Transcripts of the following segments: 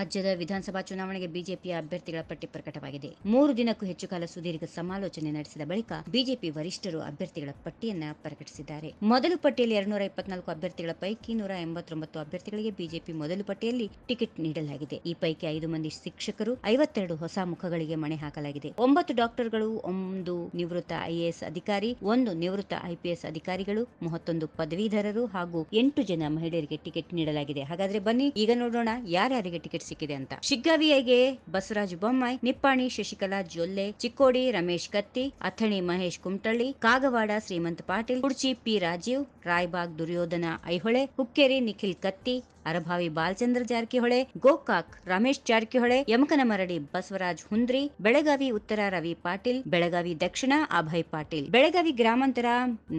ರಾಜ್ಯದ ವಿಧಾನಸಭಾ ಚುನಾವಣೆಗೆ ಬಿಜೆಪಿಯ ಅಭ್ಯರ್ಥಿಗಳ ಪಟ್ಟಿ ಪ್ರಕಟವಾಗಿದೆ ಮೂರು ದಿನಕ್ಕೂ ಹೆಚ್ಚು ಕಾಲ ಸುದೀರ್ಘ ಸಮಾಲೋಚನೆ ನಡೆಸಿದ ಬಳಿಕ ಬಿಜೆಪಿ ವರಿಷ್ಠರು ಅಭ್ಯರ್ಥಿಗಳ ಪಟ್ಟಿಯನ್ನ ಪ್ರಕಟಿಸಿದ್ದಾರೆ ಮೊದಲು ಪಟ್ಟಿಯಲ್ಲಿ ಎರಡ್ನೂರ ಇಪ್ಪತ್ನಾಲ್ಕು ಅಭ್ಯರ್ಥಿಗಳ ಪೈಕಿ ನೂರ ಎಂಬತ್ತೊಂಬತ್ತು ಅಭ್ಯರ್ಥಿಗಳಿಗೆ ಬಿಜೆಪಿ ಮೊದಲು ಪಟ್ಟಿಯಲ್ಲಿ ಟಿಕೆಟ್ ನೀಡಲಾಗಿದೆ ಈ ಪೈಕಿ ಐದು ಮಂದಿ ಶಿಕ್ಷಕರು ಐವತ್ತೆರಡು ಹೊಸ ಮುಖಗಳಿಗೆ ಮಣೆ ಹಾಕಲಾಗಿದೆ ಒಂಬತ್ತು ಡಾಕ್ಟರ್ಗಳು ಒಂದು ನಿವೃತ್ತ ಐಎಎಸ್ ಅಧಿಕಾರಿ ಒಂದು ನಿವೃತ್ತ ಐಪಿಎಸ್ ಅಧಿಕಾರಿಗಳು ಮೂವತ್ತೊಂದು ಪದವೀಧರರು ಹಾಗೂ ಎಂಟು ಜನ ಮಹಿಳೆಯರಿಗೆ ಟಿಕೆಟ್ ನೀಡಲಾಗಿದೆ ಹಾಗಾದ್ರೆ ಬನ್ನಿ ಈಗ ನೋಡೋಣ ಯಾರ್ಯಾರಿಗೆ ಟಿಕೆಟ್ ಸಿಕ್ಕಿದೆ ಅಂತ ಶಿಗ್ಗವಿಯಗೆ ಬಸವರಾಜ ಬೊಮ್ಮಾಯಿ ನಿಪ್ಪಾಣಿ ಶಶಿಕಲಾ ಜೊಲ್ಲೆ ಚಿಕ್ಕೋಡಿ ರಮೇಶ್ ಕತ್ತಿ ಅಥಣಿ ಮಹೇಶ್ ಕುಮಟಳ್ಳಿ ಕಾಗವಾಡ ಶ್ರೀಮಂತ ಪಾಟೀಲ್ ಕುರ್ಚಿ ಪಿ ರಾಜೀವ್ ರಾಯ್ಬಾಗ್ ದುರ್ಯೋಧನ ಐಹೊಳೆ ಹುಕ್ಕೇರಿ ನಿಖಿಲ್ ಕತ್ತಿ ಅರಭಾವಿ ಬಾಲಚಂದ್ರ ಜಾರಕಿಹೊಳೆ ಗೋಕಾಕ್ ರಮೇಶ್ ಜಾರಕಿಹೊಳೆ ಮರಡಿ ಬಸವರಾಜ್ ಹುಂದ್ರಿ ಬೆಳಗಾವಿ ಉತ್ತರ ರವಿ ಪಾಟೀಲ್ ಬೆಳಗಾವಿ ದಕ್ಷಿಣ ಅಭಯ್ ಪಾಟೀಲ್ ಬೆಳಗಾವಿ ಗ್ರಾಮಾಂತರ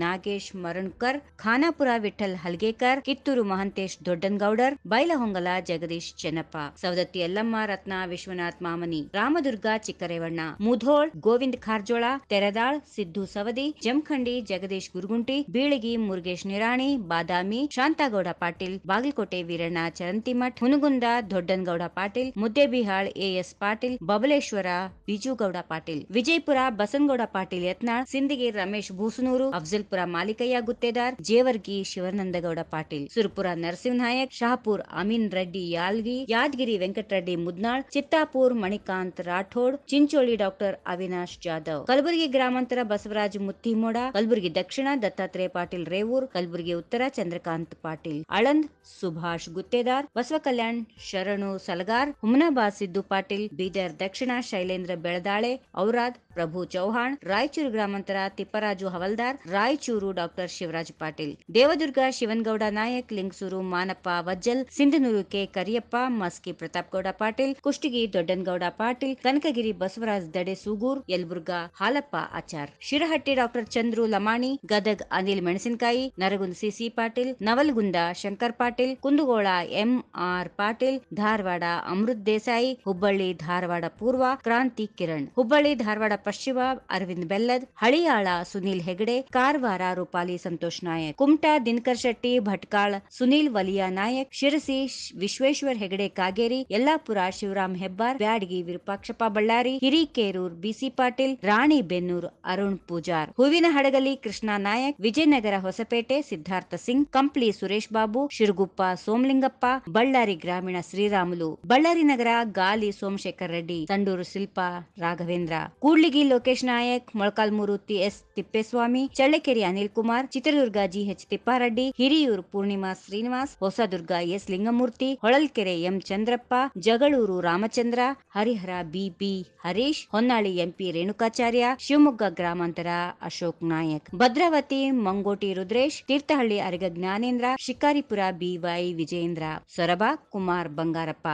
ನಾಗೇಶ್ ಮರಣ್ಕರ್ ಖಾನಾಪುರ ವಿಠಲ್ ಹಲ್ಗೇಕರ್ ಕಿತ್ತೂರು ಮಹಂತೇಶ್ ದೊಡ್ಡನಗೌಡರ್ ಬೈಲಹೊಂಗಲ ಜಗದೀಶ್ ಚೆನ್ನಪ್ಪ ಸವದತ್ತಿ ಯಲ್ಲಮ್ಮ ರತ್ನ ವಿಶ್ವನಾಥ್ ಮಾಮನಿ ರಾಮದುರ್ಗ ಚಿಕ್ಕರೇವಣ್ಣ ಮುಧೋಳ್ ಗೋವಿಂದ್ ಖಾರ್ಜೋಳ ತೆರದಾಳ್ ಸಿದ್ದು ಸವದಿ ಜಮಖಂಡಿ ಜಗದೀಶ್ ಗುರುಗುಂಟಿ ಬೀಳಗಿ ಮುರುಗೇಶ್ ನಿರಾಣಿ ಬಾದಾಮಿ ಶಾಂತಾಗೌಡ ಪಾಟೀಲ್ ಬಾಗಲಕೋಟೆ ವೀರಣ್ಣ ಚರಂತಿಮಠ್ ಹುನಗುಂದ ದೊಡ್ಡನಗೌಡ ಪಾಟೀಲ್ ಮುದ್ದೇಬಿಹಾಳ್ ಎಎಸ್ ಪಾಟೀಲ್ ಬಬಲೇಶ್ವರ ಬಿಜುಗೌಡ ಪಾಟೀಲ್ ವಿಜಯಪುರ ಬಸನಗೌಡ ಪಾಟೀಲ್ ಯತ್ನಾಳ್ ಸಿಂದಿಗೆ ರಮೇಶ್ ಭೂಸನೂರು ಅಫ್ಜಲ್ಪುರ ಮಾಲಿಕಯ್ಯ ಗುತ್ತೇದಾರ್ ಜೇವರ್ಗಿ ಶಿವಾನಂದಗೌಡ ಪಾಟೀಲ್ ಸುರಪುರ ನರಸಿಂಹನಾಯಕ್ ಶಹಾಪುರ್ ಅಮೀನ್ ರೆಡ್ಡಿ ಯಾಲ್ಗಿ ಯಾದಗಿರಿ ವೆಂಕಟರೆಡ್ಡಿ ಮುದ್ನಾಳ್ ಚಿತ್ತಾಪುರ್ ಮಣಿಕಾಂತ್ ರಾಠೋಡ್ ಚಿಂಚೋಳಿ ಡಾಕ್ಟರ್ ಅವಿನಾಶ್ ಜಾಧವ್ ಕಲಬುರಗಿ ಗ್ರಾಮಾಂತರ ಬಸವರಾಜ್ ಮುತ್ತಿಮೋಡ ಕಲಬುರಗಿ ದಕ್ಷಿಣ ದತ್ತಾತ್ರೇಯ ಪಾಟೀಲ್ ರೇವೂರ್ ಕಲಬುರಗಿ ಉತ್ತರ ಚಂದ್ರಕಾಂತ್ ಪಾಟೀಲ್ ಅಳಂದ್ ಸುಭಾಷ್ ಪ್ರಕಾಶ್ ಗುತ್ತೇದಾರ್ ಕಲ್ಯಾಣ್ ಶರಣು ಸಲಗಾರ್ ಹುಮನಾಬಾದ್ ಸಿದ್ದು ಪಾಟೀಲ್ ಬೀದರ್ ದಕ್ಷಿಣ ಶೈಲೇಂದ್ರ ಬೆಳದಾಳೆ ಔರಾದ್ ಪ್ರಭು ಚೌಹಾಣ್ ರಾಯಚೂರು ಗ್ರಾಮಾಂತರ Tipparaju Havaldar Raichur doctor Shivraj Patil Devadurga Shivangouda Nayak Lingsugur Manappa Vajjal Sindhanur K Kariyappa Maski Prathapgouda Patil Kushtagi Doddanagouda Patil Kanakagiri Basavaraj Dadesugur Yelburga Halappa Achar Shirahatti doctor Chandru Lamani Gadag Anil Menasinakai Naragund C Patil Navalgund Shankar Patil Kundgol Kundgol M R Patil Dharwad Amrut Desai Hubballi Dharwad ಪೂರ್ವ ಕ್ರಾಂತಿ ಕಿರಣ್ ಹುಬ್ಬಳ್ಳಿ ಧಾರವಾಡ ಪಶ್ಚಿಮ ಅರವಿಂದ್ ಬೆಲ್ಲದ್ ಹಳಿಯಾಳ ಸುನೀಲ್ ಹೆಗಡೆ ಕಾರವಾರ ರೂಪಾಲಿ ಸಂತೋಷ್ ನಾಯಕ್ ಕುಮಟಾ ದಿನಕರ್ ಶೆಟ್ಟಿ ಭಟ್ಕಾಳ್ ಸುನೀಲ್ ವಲಿಯಾ ನಾಯಕ್ ಶಿರಸಿ ವಿಶ್ವೇಶ್ವರ್ ಹೆಗಡೆ ಕಾಗೇರಿ ಯಲ್ಲಾಪುರ ಶಿವರಾಮ್ ಹೆಬ್ಬಾರ್ ಬ್ಯಾಡಗಿ ವಿರೂಪಾಕ್ಷಪ್ಪ ಬಳ್ಳಾರಿ ಹಿರಿಕೇರೂರ್ ಬಿಸಿ ಪಾಟೀಲ್ ರಾಣಿ ಬೆನ್ನೂರ್ ಅರುಣ್ ಪೂಜಾರ್ ಹೂವಿನ ಹಡಗಲಿ ಕೃಷ್ಣ ನಾಯಕ್ ವಿಜಯನಗರ ಹೊಸಪೇಟೆ ಸಿದ್ಧಾರ್ಥ ಸಿಂಗ್ ಕಂಪ್ಲಿ ಸುರೇಶ್ ಬಾಬು ಶಿರುಗುಪ್ಪ ಸೋಮ ಸೋಮಲಿಂಗಪ್ಪ ಬಳ್ಳಾರಿ ಗ್ರಾಮೀಣ ಶ್ರೀರಾಮುಲು ಬಳ್ಳಾರಿ ನಗರ ಗಾಲಿ Somashekar Reddy ತಂಡೂರು Shilpa Raghavendra Kudligi Lokesh Nayak Molakalmuru T S Thippeswamy Challakere Anil Kumar Chitradurga H Thippareddy Hiriyur Poornima Srinivas Hosadurga S Lingamurthy Holalkere M Chandrappa Jagalur Ramachandra Harihara B P Harish Honnali M P Renukacharya Shivamogga ಗ್ರಾಮಾಂತರ Ashok Nayak Bhadravati Mangoti Rudresh Thirthahalli Araga Jnanendra Shikaripura B Y Vijaya Vijayendra Sorab Kumar Bangarappa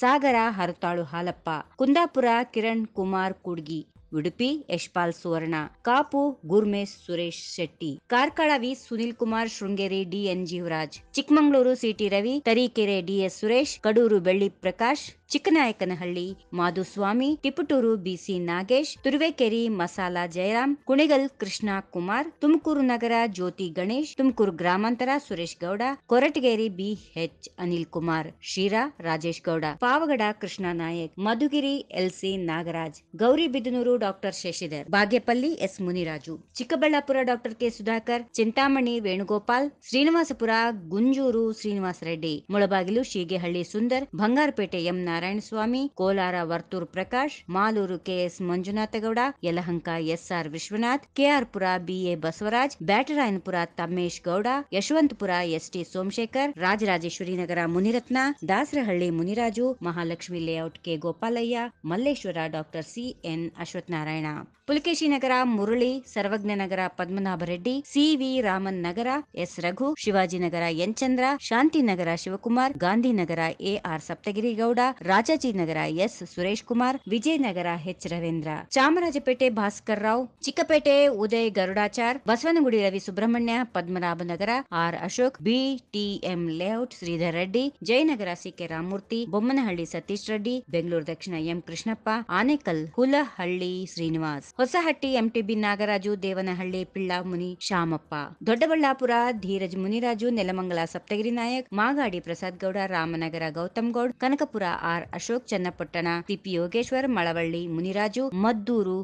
Sagar Haratalu Halappa Kundapura Kiran Kumar Kodgi Udupi Yashpal Suvarna Kapu Gurmesh Suresh Shetty Karkala V Sunil Kumar Sringeri D N Jeevaraj Chikkamagaluru C T Ravi Tarikere D S Suresh Kadur Belli Prakash Chiknayakanahalli Madhuswamy ತಿಪುಟೂರು ಬಿಸಿ ನಾಗೇಶ್ ತುರುವೇಕೆರಿ ಮಸಾಲಾ ಜಯರಾಮ್ ಕುಣಿಗಲ್ ಕೃಷ್ಣ ಕುಮಾರ್ ತುಮಕೂರು ನಗರ ಜ್ಯೋತಿ ಗಣೇಶ್ ತುಮಕೂರು ಗ್ರಾಮಾಂತರ Suresh Gowda Koratagere B H Anil Kumar Sira Rajesh Gowda Pavagada Krishna Nayak Madhugiri L C Nagaraj Gauribidanur doctor Shashidhar Bagepalli S Muniraju Chikkaballapur doctor K Sudhakar Chintamani Venugopal Srinivaspur Gunjur Srinivasa Reddy Mulbagal Sheegehalli Sundar Bangarpet M Narayanaswamy Kolar Varthur Prakash Malur K S Manjunathagowda Yelahanka S R Vishwanath K R Pura B A Basavaraj Byatarayanapura Thammesh Gowda Yeshwanthpur S T Somashekar Rajarajeshwari Nagar Munirathna Dasarahalli Muniraju Mahalakshmi Layout K Gopalaiah Malleshwara doctor C N Ashwath Narayan Pulakeshi Nagar Murali Sarvagna Nagar Padmanabha Reddy C Raman Nagar S Raghu Shivajinagar N Chandra Shantinagar Shivakumar Gandhinagar A R Saptagirigowda Rajajinagar S Suresh Kumar Vijayanagar H Ravindra Chamarajpet Bhaskar Rao Chickpet Uday Garudachar Basavanagudi Ravi Subramanya Padmanabhanagar R Ashok BTM Layout Sridhar Reddy Jayanagar C K Ramamurthy Bommanahalli Satish Reddy Bengaluru ದಕ್ಷಿಣ M Krishnappa Anekal Hulahalli Srinivas Hosahatti MTB Nagaraju Devanahalli Muni Shamappa Doddaballapur Dheeraj Muniraju Nelamangala Saptagiri Nayak Magadi Prasad Gowda Ramanagara Gautam Goud Kanakapura R Ashok Channapatna C P Yogeshwar Malavalli Muniraju Maddur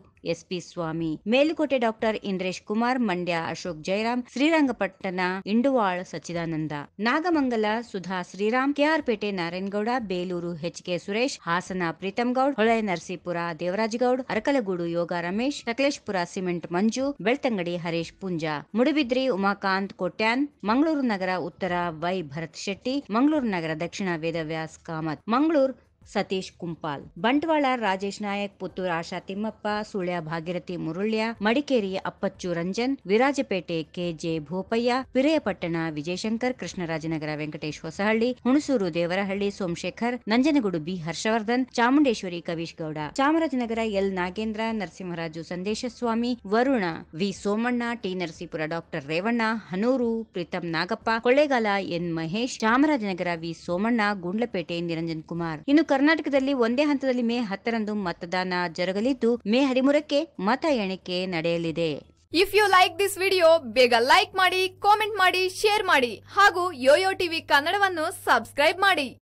P Swamy Melukote doctor Indresh Kumar Mandya Ashok Jayaram Srirangapatna Induvalu Sachidananda Nagamangala Sudha Sriram K R Pete Narayanagowda Belur H K Suresh Hassan Preetham Goud Hole Narasipur Devarajagowda Arkalgud Yoga Ramesh Sakleshpur Cement Manju Belthangady Harish Poonja Moodbidri Umakant Kotian Mangaluru ನಗರ ಉತ್ತರ Y Bharath Shetty Mangaluru ನಗರ ದಕ್ಷಿಣ Vedavyas Kamath Mangaluru Satish ಕುಂಪಾಲ್ Bantwal Rajesh Nayak Puttur Asha Thimmappa Sullia Bhagirathi Murulya Madikeri Appachu Ranjan Virajpet K J Bopaiah Periyapatna Vijayashankar Krishnarajanagara Venkatesh Hosahalli Hunsur Devarahalli Somashekar Nanjangud B Harshavardhan Chamundeshwari Kavish Gowda Chamarajanagar L Nagendra Narasimharaja Sandesh Swamy Varuna V Somanna T Narasipur doctor Revanna Hanur Preetham Nagappa Kollegal N Mahesh Chamarajanagar V Somanna Gundlupet Niranjan Kumar ಇನ್ನು ಕರ್ನಾಟಕದಲ್ಲಿ ಒಂದೇ ಹಂತದಲ್ಲಿ ಮೇ ಹತ್ತರಂದು ಮತದಾನ ಜರುಗಲಿದ್ದು ಮೇ ಹದಿಮೂರಕ್ಕೆ ಮತ ಎಣಿಕೆ ನಡೆಯಲಿದೆ if you like this video ಬೇಗ ಲೈಕ್ ಮಾಡಿ ಕಾಮೆಂಟ್ ಮಾಡಿ ಶೇರ್ ಮಾಡಿ ಹಾಗೂ ಯೋಯೋ ಟಿವಿ ಕನ್ನಡವನ್ನು ಸಬ್ಸ್ಕ್ರೈಬ್ ಮಾಡಿ